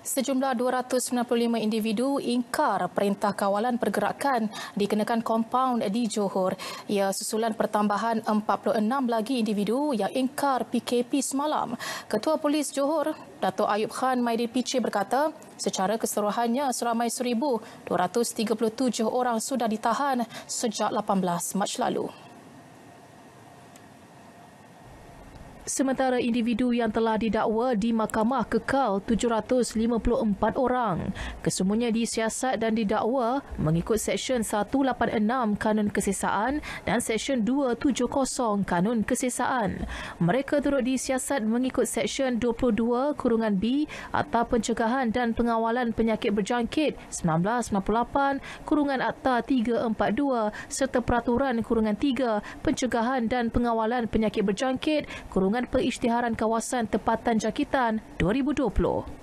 Sejumlah 295 individu ingkar perintah kawalan pergerakan dikenakan kompaun di Johor. Ia susulan pertambahan 46 lagi individu yang ingkar PKP semalam. Ketua Polis Johor, Dato' Ayub Khan Maidin Pichi berkata, secara keseluruhannya seramai 1,237 orang sudah ditahan sejak 18 Mac lalu. Sementara individu yang telah didakwa di mahkamah kekal 754 orang. Kesemuanya disiasat dan didakwa mengikut Seksyen 186 Kanun Kesesaan dan Seksyen 270 Kanun Kesesaan. Mereka turut disiasat mengikut Seksyen 22 Kurungan B atau Pencegahan dan Pengawalan Penyakit Berjangkit 1998 Kurungan Akta 342 serta Peraturan Kurungan 3 Pencegahan dan Pengawalan Penyakit Berjangkit Kurungan Pengembangan Perisytiharan Kawasan Tempatan Jakitan 2020.